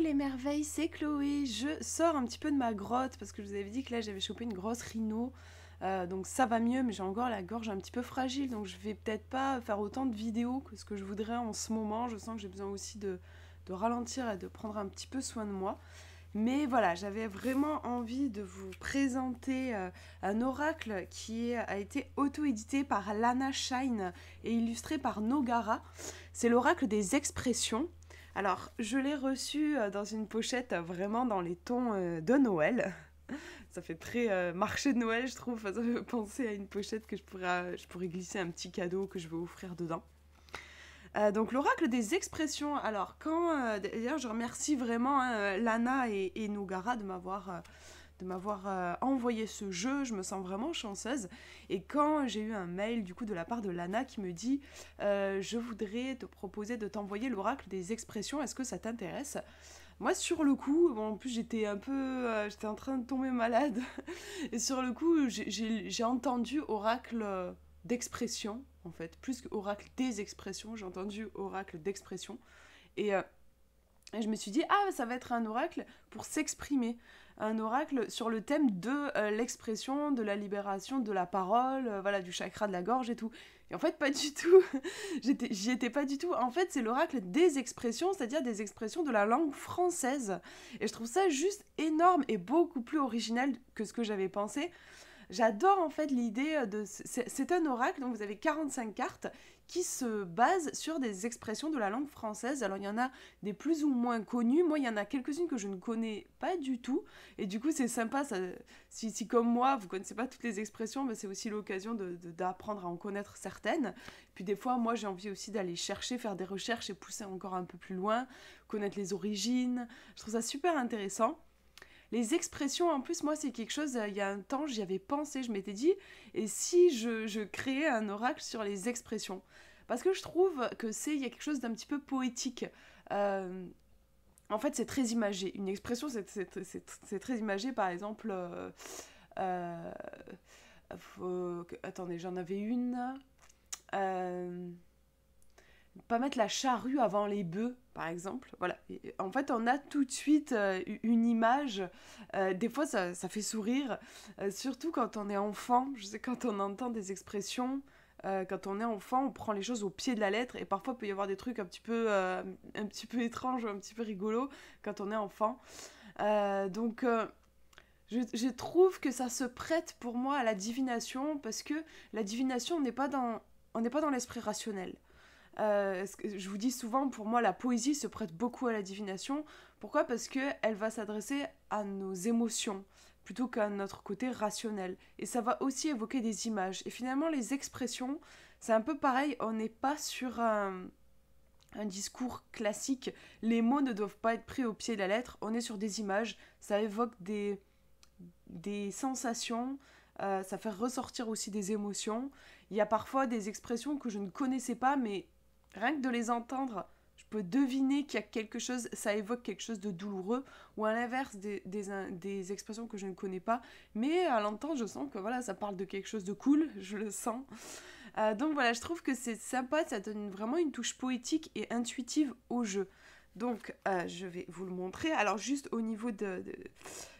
les merveilles, c'est Chloé. Je sors un petit peu de ma grotte parce que je vous avais dit que là j'avais chopé une grosse rhino. Euh, donc ça va mieux, mais j'ai encore la gorge un petit peu fragile. Donc je vais peut-être pas faire autant de vidéos que ce que je voudrais en ce moment. Je sens que j'ai besoin aussi de, ralentir et de prendre un petit peu soin de moi. Mais voilà, j'avais vraiment envie de vous présenter euh, un oracle qui a été auto-édité par Lana Shine et illustré par Nogara. C'est l'oracle des expressions. Alors, je l'ai reçu euh, dans une pochette euh, vraiment dans les tons euh, de Noël. Ça fait très marché de Noël, je trouve. Ça me fait penser à une pochette que je pourrais, glisser un petit cadeau que je vais offrir dedans. donc l'oracle des expressions. Alors quand, d'ailleurs, je remercie vraiment hein, Lana et, et Nougara de m'avoir de m'avoir euh, envoyé ce jeu, je me sens vraiment chanceuse. Et quand j'ai eu un mail du coup de la part de Lana qui me dit euh, je voudrais te proposer de t'envoyer l'oracle des expressions, est-ce que ça t'intéresse moi sur le coup, en plus j'étais un peu, euh, j'étais en train de tomber malade, et sur le coup j'ai entendu oracle d'expression en fait, plus qu'oracle oracle des expressions, j'ai entendu oracle d'expression, et et je me suis dit, ah, ça va être un oracle pour s'exprimer. Un oracle sur le thème de euh, l'expression, de la libération, de la parole, euh, voilà, du chakra de la gorge et tout. Et en fait, pas du tout. J'étais, j'y étais pas du tout. En fait, c'est l'oracle des expressions, c'est-à-dire des expressions de la langue française. Et je trouve ça juste énorme et beaucoup plus original que ce que j'avais pensé. J'adore en fait l'idée euh, de... C'est un oracle, donc vous avez 45 cartes qui se basent sur des expressions de la langue française. Alors il y en a des plus ou moins connues, moi il y en a quelques-unes que je ne connais pas du tout, et du coup c'est sympa, si, comme moi vous ne connaissez pas toutes les expressions, mais c'est aussi l'occasion d'apprendre à en connaître certaines. Puis des fois moi j'ai envie aussi d'aller chercher, faire des recherches et pousser encore un peu plus loin, connaître les origines, je trouve ça super intéressant. Les expressions, en plus, moi, c'est quelque chose, euh, il y a un temps, j'y avais pensé, je m'étais dit, et si je, je créais un oracle sur les expressions Parce que je trouve que c'est, il y a quelque chose d'un petit peu poétique. Euh, en fait, c'est très imagé. Une expression, c'est très imagé, par exemple... Euh, attendez, j'en avais une pas mettre la charrue avant les bœufs, par exemple. Voilà. en fait, on a tout de suite euh, une image. Euh, des fois, ça, fait sourire, euh, surtout quand on est enfant. Je sais, quand on entend des expressions, quand on est enfant, on prend les choses au pied de la lettre. Et parfois, il peut y avoir des trucs un petit peu, un petit peu étranges, un petit peu rigolos quand on est enfant. donc. Je, trouve que ça se prête pour moi à la divination parce que la divination n'est pas dans on n'est pas dans l'esprit rationnel. Euh, je vous dis souvent, pour moi, la poésie se prête beaucoup à la divination. Pourquoi Parce qu'elle va s'adresser à nos émotions plutôt qu'à notre côté rationnel. Et ça va aussi évoquer des images. Et finalement, les expressions, c'est un peu pareil, on n'est pas sur un, discours classique. Les mots ne doivent pas être pris au pied de la lettre, on est sur des images, ça évoque des, des sensations, euh, ça fait ressortir aussi des émotions. Il y a parfois des expressions que je ne connaissais pas, mais rien que de les entendre, je peux deviner qu'il y a quelque chose, ça évoque quelque chose de douloureux, ou à l'inverse des, expressions que je ne connais pas, mais à l'entendre, je sens que voilà, ça parle de quelque chose de cool, je le sens. Euh, donc voilà, je trouve que c'est sympa, ça donne vraiment une touche poétique et intuitive au jeu. Donc euh, je vais vous le montrer. Alors juste au niveau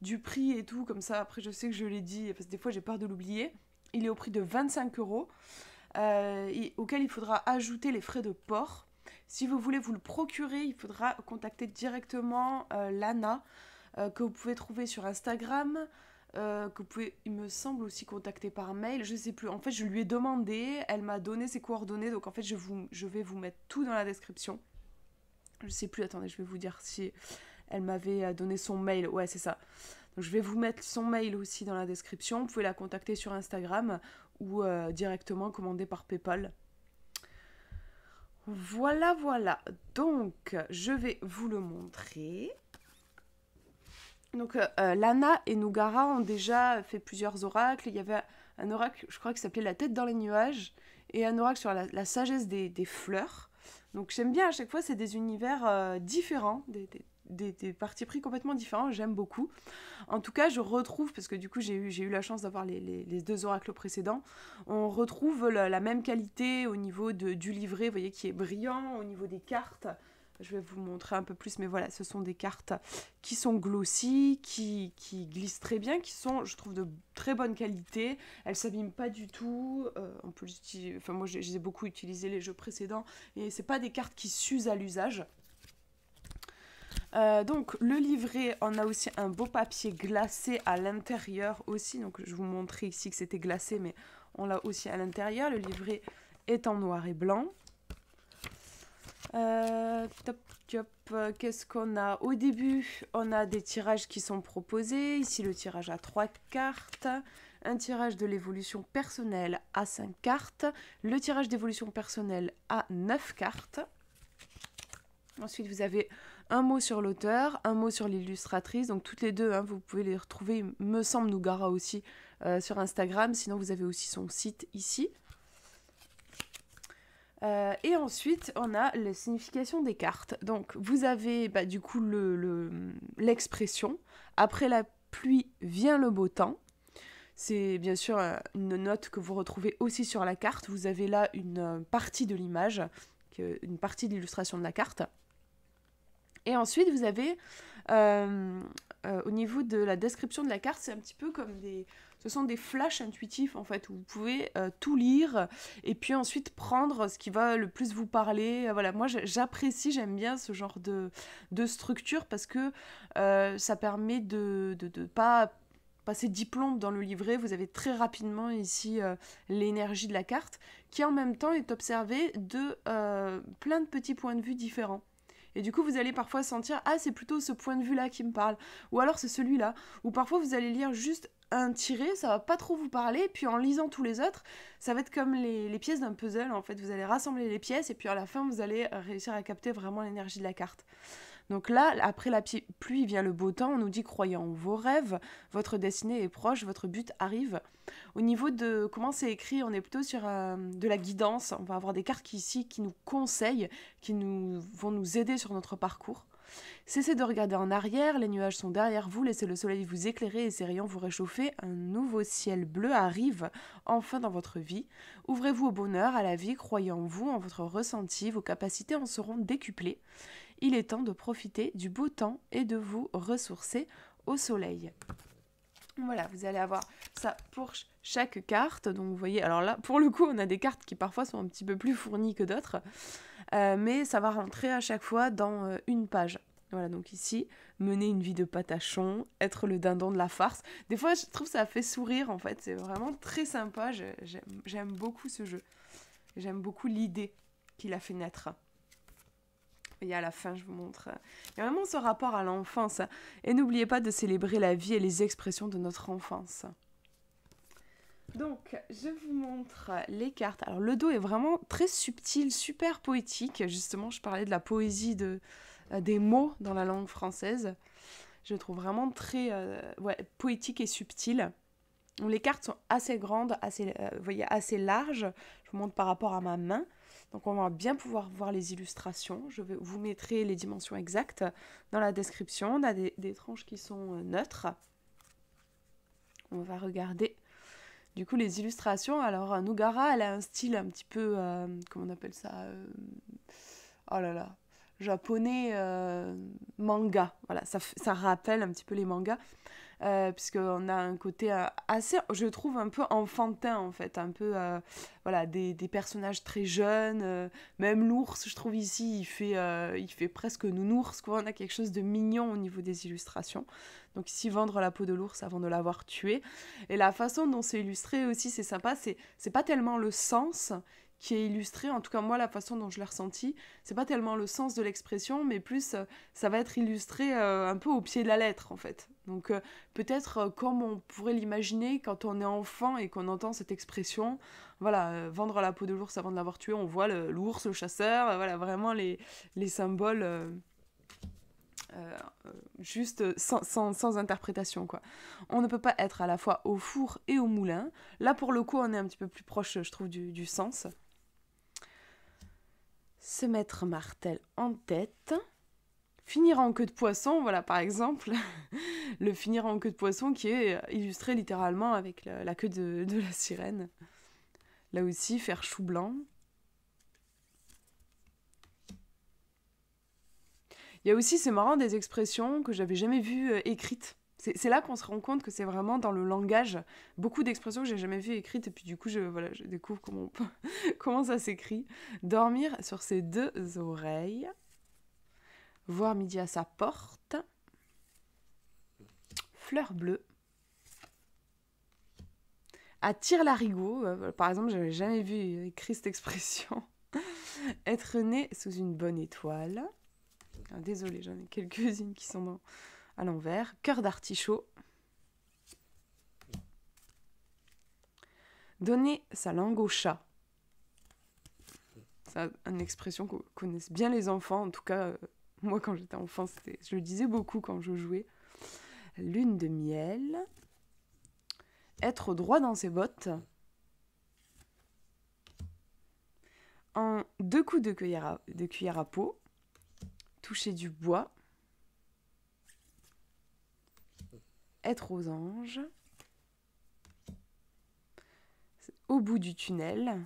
du prix et tout, comme ça, après je sais que je l'ai dit, parce que des fois j'ai peur de l'oublier. Il est au prix de 25 euros. Euh, et, auquel il faudra ajouter les frais de port. Si vous voulez vous le procurer, il faudra contacter directement euh, l'ANA euh, que vous pouvez trouver sur Instagram. que vous pouvez, il me semble aussi contacter par mail, je ne sais plus. En fait, je lui ai demandé, elle m'a donné ses coordonnées, donc en fait, je, vous, je vais vous mettre tout dans la description. Je ne sais plus, attendez, je vais vous dire si elle m'avait donné son mail. Ouais, c'est ça. Donc, je vais vous mettre son mail aussi dans la description. Vous pouvez la contacter sur Instagram euh, directement commandé par PayPal. Voilà, voilà. Donc, je vais vous le montrer. Donc, euh, euh, Lana et Nougara ont déjà fait plusieurs oracles. Il y avait un oracle, je crois, ça s'appelait La tête dans les nuages et un oracle sur la, sagesse des, fleurs. Donc, j'aime bien à chaque fois, c'est des univers différents, des des, des, partis pris complètement différents, j'aime beaucoup. En tout cas, je retrouve, parce que du coup j'ai eu, eu la chance d'avoir les, deux oracles précédents, on retrouve la, même qualité au niveau du livret, vous voyez, qui est brillant, au niveau des cartes. Je vais vous montrer un peu plus, mais voilà, ce sont des cartes qui sont glossy, qui, glissent très bien, qui sont, je trouve, de très bonne qualité. Elles s'abîment pas du tout. Euh, on enfin, moi, j'ai beaucoup utilisé les jeux précédents, et c'est pas des cartes qui s'usent à l'usage. Euh, donc le livret, on a aussi un beau papier glacé à l'intérieur aussi. Donc je vous montrais ici que c'était glacé, mais on l'a aussi à l'intérieur. Le livret est en noir et blanc. Euh, top, top. Qu'est-ce qu'on a Au début, on a des tirages qui sont proposés. Ici, le tirage à 3 cartes. Un tirage de l'évolution personnelle à 5 cartes. Le tirage d'évolution personnelle à 9 cartes. Ensuite, vous avez un mot sur l'auteur, un mot sur l'illustratrice. Donc toutes les deux, hein, vous pouvez les retrouver, me semble, Nougara aussi euh, sur Instagram. Sinon, vous avez aussi son site ici. Euh, et ensuite, on a la signification des cartes. Donc, vous avez bah, du coup l'expression Après la pluie vient le beau temps. C'est bien sûr euh, une note que vous retrouvez aussi sur la carte. Vous avez là une partie de l'image, une partie de l'illustration de la carte. Et ensuite, vous avez euh, euh, au niveau de la description de la carte, c'est un petit peu comme des. Ce sont des flashs intuitifs en fait, où vous pouvez euh, tout lire et puis ensuite prendre ce qui va le plus vous parler. Voilà, moi j'apprécie, j'aime bien ce genre de, structure parce que ça permet de ne pas passer dix plombes dans le livret, vous avez très rapidement ici l'énergie de la carte, qui en même temps est observée de plein de petits points de vue différents. Et du coup, vous allez parfois sentir Ah, c'est plutôt ce point de vue-là qui me parle. Ou alors c'est celui-là. Ou parfois, vous allez lire juste un tiré, ça va pas trop vous parler, puis en lisant tous les autres, ça va être comme les, les pièces d'un puzzle en fait, vous allez rassembler les pièces et puis à la fin vous allez euh, réussir à capter vraiment l'énergie de la carte. Donc là, après la pluie vient le beau temps, on nous dit croyez en vos rêves, votre destinée est proche, votre but arrive. Au niveau de comment c'est écrit, on est plutôt sur euh, de la guidance, on va avoir des cartes ici qui nous conseillent, qui nous, vont nous aider sur notre parcours. Cessez de regarder en arrière, les nuages sont derrière vous, laissez le soleil vous éclairer et ses rayons vous réchauffer, un nouveau ciel bleu arrive enfin dans votre vie. Ouvrez-vous au bonheur, à la vie, croyez en vous, en votre ressenti, vos capacités en seront décuplées il est temps de profiter du beau temps et de vous ressourcer au soleil. Voilà, vous allez avoir ça pour chaque carte. Donc vous voyez, alors là, pour le coup, on a des cartes qui parfois sont un petit peu plus fournies que d'autres. Euh, mais ça va rentrer à chaque fois dans euh, une page. Voilà, donc ici, mener une vie de patachon, être le dindon de la farce. Des fois, je trouve ça fait sourire, en fait. C'est vraiment très sympa. J'aime beaucoup ce jeu. J'aime beaucoup l'idée qu'il a fait naître et à la fin je vous montre. Euh, il y a vraiment ce rapport à l'enfance. Et n'oubliez pas de célébrer la vie et les expressions de notre enfance. Donc, je vous montre les cartes. Alors, le dos est vraiment très subtil, super poétique. Justement, je parlais de la poésie de, euh, des mots dans la langue française. Je le trouve vraiment très euh, poétique et subtil. les cartes sont assez grandes, assez, voyez, assez larges. Je vous montre par rapport à ma main. Donc on va bien pouvoir voir les illustrations. Je vais vous mettrai les dimensions exactes dans la description. On a des, tranches qui sont euh, neutres. On va regarder du coup les illustrations. Alors euh, Nougara, elle a un style un petit peu, euh, comment on appelle ça Oh là là, japonais manga. Voilà, ça rappelle un petit peu les mangas. Euh, puisqu'on a un côté euh, assez, je trouve, un peu enfantin en fait, un peu euh, voilà, des, personnages très jeunes, même l'ours, je trouve ici, il fait, il fait presque nounours, quoi. on a quelque chose de mignon au niveau des illustrations. Donc ici, vendre la peau de l'ours avant de l'avoir tué. Et la façon dont c'est illustré aussi, c'est sympa, c'est pas tellement le sens, qui est illustré, en tout cas moi la façon dont je l'ai ressenti, c'est pas tellement le sens de l'expression, mais plus euh, ça va être illustré euh, un peu au pied de la lettre en fait. Donc euh, peut-être comme on pourrait l'imaginer quand on est enfant et qu'on entend cette expression, voilà, vendre la peau de l'ours avant de l'avoir tué, on voit l'ours, le, chasseur, voilà vraiment les, symboles juste sans, interprétation quoi. On ne peut pas être à la fois au four et au moulin. Là pour le coup on est un petit peu plus proche je trouve du, du sens se mettre martel en tête, finir en queue de poisson, voilà par exemple, le finir en queue de poisson qui est illustré littéralement avec la, queue de, la sirène. Là aussi, faire chou blanc. Il y a aussi, c'est marrant, des expressions que j'avais jamais vues euh, écrites. C'est là qu'on se rend compte que c'est vraiment dans le langage beaucoup d'expressions que j'ai jamais vues écrites et puis du coup je, voilà, je découvre comment, comment ça s'écrit. Dormir sur ses deux oreilles, voir midi à sa porte, fleur bleue, Attire larigot, euh, par exemple j'avais jamais vu écrit cette expression, être né sous une bonne étoile. Ah, désolée, j'en ai quelques-unes qui sont dans à l'envers, cœur d'artichaut. Donner sa langue au chat. C'est une expression que connaissent bien les enfants. En tout cas, euh, moi, quand j'étais enfant, je le disais beaucoup quand je jouais. Lune de miel. Être droit dans ses bottes. En deux coups de cuillère de cuillère à peau. Toucher du bois. être aux anges. Au bout du tunnel,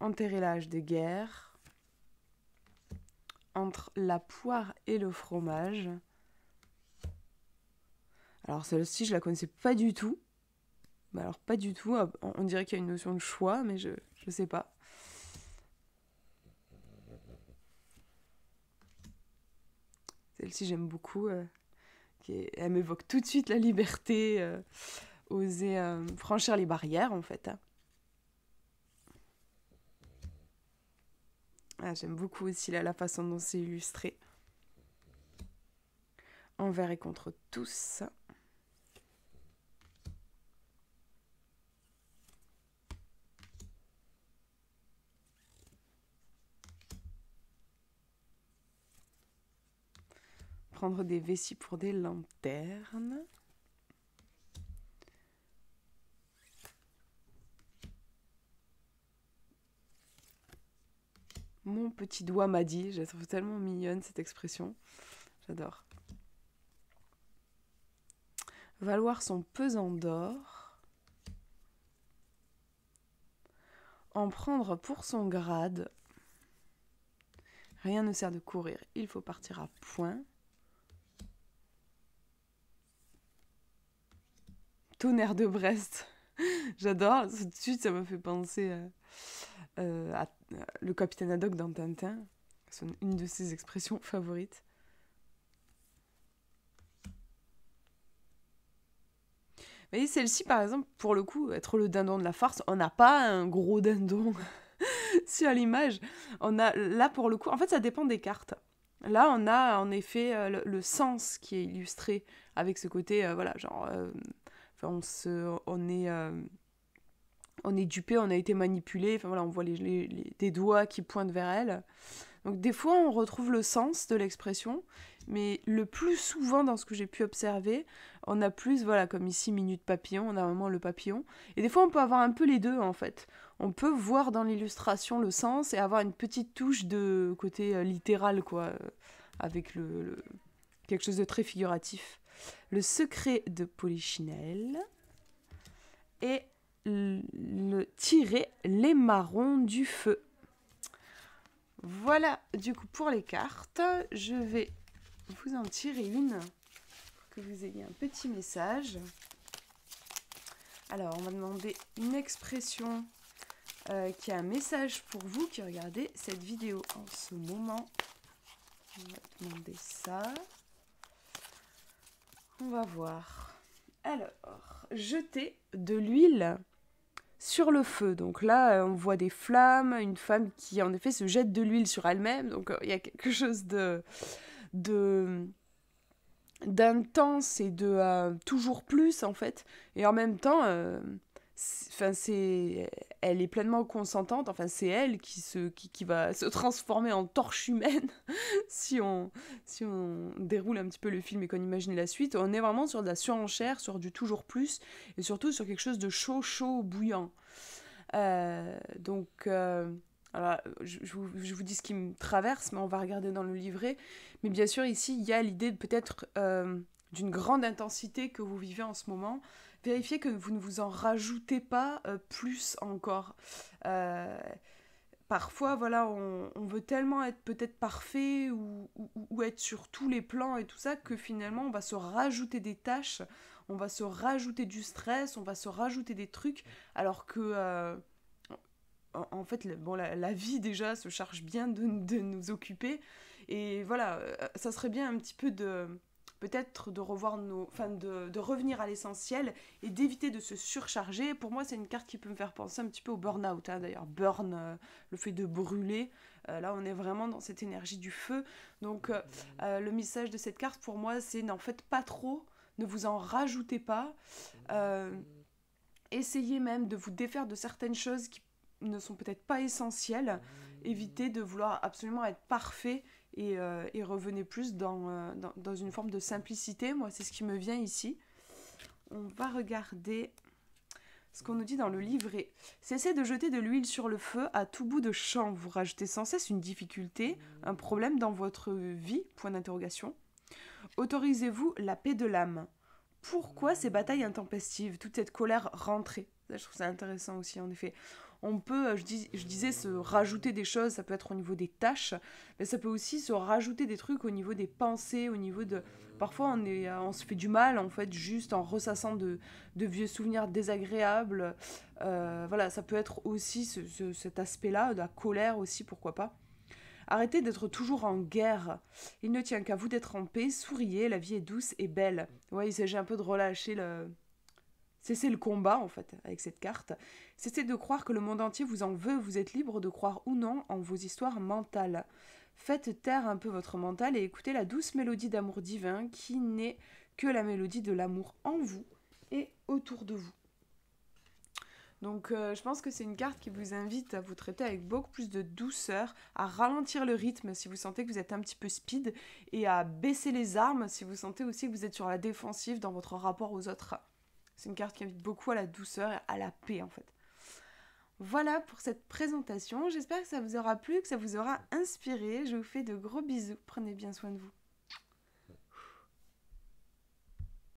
enterrer l'âge de guerre, entre la poire et le fromage. Alors celle-ci, je la connaissais pas du tout. Bah, alors pas du tout, ah, on dirait qu'il y a une notion de choix, mais je ne sais pas. Celle-ci, j'aime beaucoup. Euh, elle m'évoque tout de suite la liberté, euh, oser euh, franchir les barrières en fait. Hein. Ah, j'aime beaucoup aussi la façon dont c'est illustré. Envers et contre tous. prendre des vessies pour des lanternes. Mon petit doigt m'a dit, je la trouve tellement mignonne cette expression. J'adore. Valoir son pesant d'or. En prendre pour son grade. Rien ne sert de courir, il faut partir à point. tonnerre de Brest. J'adore, tout de suite ça m'a fait penser euh, euh, à, euh, le capitaine Haddock dans Tintin. C'est une de ses expressions favorites. Vous voyez, celle-ci, par exemple, pour le coup, être le dindon de la farce, on n'a pas un gros dindon sur l'image. On a là pour le coup, en fait, ça dépend des cartes. Là, on a en effet le, sens qui est illustré avec ce côté, voilà, genre euh, on, est. dupé, on a été manipulé, voilà, on voit les, des doigts qui pointent vers elle. Donc des fois, on retrouve le sens de l'expression, mais le plus souvent, dans ce que j'ai pu observer, on a plus, voilà, comme ici, minute papillon, on a vraiment le papillon. Et des fois, on peut avoir un peu les deux, en fait. On peut voir dans l'illustration le sens et avoir une petite touche de côté euh, littéral, quoi, euh, avec le... quelque chose de très figuratif. Le secret de Polichinelle et le tirer les marrons du feu. Voilà du coup pour les cartes. Je vais vous en tirer une pour que vous ayez un petit message. Alors on va demander une expression euh, qui a un message pour vous qui regardez cette vidéo en ce moment. On va demander ça. On va voir. Alors, jeter de l'huile sur le feu. Donc là, euh, on voit des flammes, une femme qui en effet se jette de l'huile sur elle-même. Donc euh, il y a quelque chose de de d'intense et de euh, toujours plus en fait. Et en même temps, enfin elle est pleinement consentante enfin c'est elle qui qui, va se transformer en torche humaine si on si on déroule un petit peu le film et qu'on imagine la suite on est vraiment sur de la surenchère sur du toujours plus et surtout sur quelque chose de chaud chaud bouillant euh, donc euh, alors, je, vous, dis ce qui me traverse, mais on va regarder dans le livret. Mais bien sûr, ici, il y a l'idée peut-être euh, d'une grande intensité que vous vivez en ce moment, vérifiez que vous ne vous en rajoutez pas euh, plus encore. Euh, parfois, voilà, on, veut tellement être peut-être parfait ou, être sur tous les plans et tout ça que finalement on va se rajouter des tâches, on va se rajouter du stress, on va se rajouter des trucs, alors que euh, en, fait, bon, la, vie déjà se charge bien de, nous occuper. Et voilà, ça serait bien un petit peu de, peut-être de revoir nos, enfin de, de revenir à l'essentiel et d'éviter de se surcharger. Pour moi, c'est une carte qui peut me faire penser un petit peu au burn-out. Hein, d'ailleurs, burn, euh, le fait de brûler. Euh, là, on est vraiment dans cette énergie du feu. Donc, euh, le message de cette carte pour moi, c'est n'en faites pas trop, ne vous en rajoutez pas. essayez même de vous défaire de certaines choses qui ne sont peut-être pas essentielles. Évitez de vouloir absolument être parfait et, euh, revenez plus euh, dans, une forme de simplicité. Moi, c'est ce qui me vient ici. On va regarder ce qu'on nous dit dans le livret. Cessez de jeter de l'huile sur le feu à tout bout de champ. Vous rajoutez sans cesse une difficulté, un problème dans votre vie, point d'interrogation. Autorisez-vous la paix de l'âme. Pourquoi ces batailles intempestives, toute cette colère rentrée je trouve ça intéressant aussi, en effet on peut, euh, je, disais, se rajouter des choses, ça peut être au niveau des tâches, mais ça peut aussi se rajouter des trucs au niveau des pensées, au niveau de... Parfois, on, est, euh, on se fait du mal, en fait, juste en ressassant de, vieux souvenirs désagréables. Euh, voilà, ça peut être aussi cet aspect-là, de la colère aussi, pourquoi pas. Arrêtez d'être toujours en guerre. Il ne tient qu'à vous d'être en paix, souriez, la vie est douce et belle. Ouais, il s'agit un peu de relâcher le... Cessez le combat, en fait, avec cette carte. Cessez de croire que le monde entier vous en veut, vous êtes libre de croire ou non en vos histoires mentales. Faites taire un peu votre mental et écoutez la douce mélodie d'amour divin qui n'est que la mélodie de l'amour en vous et autour de vous. Donc euh, je pense que c'est une carte qui vous invite à vous traiter avec beaucoup plus de douceur, à ralentir le rythme si vous sentez que vous êtes un petit peu speed et à baisser les armes si vous sentez aussi que vous êtes sur la défensive dans votre rapport aux autres. C'est une carte qui invite beaucoup à la douceur et à la paix en fait. Voilà pour cette présentation. J'espère que ça vous aura plu, que ça vous aura inspiré. Je vous fais de gros bisous. Prenez bien soin de vous.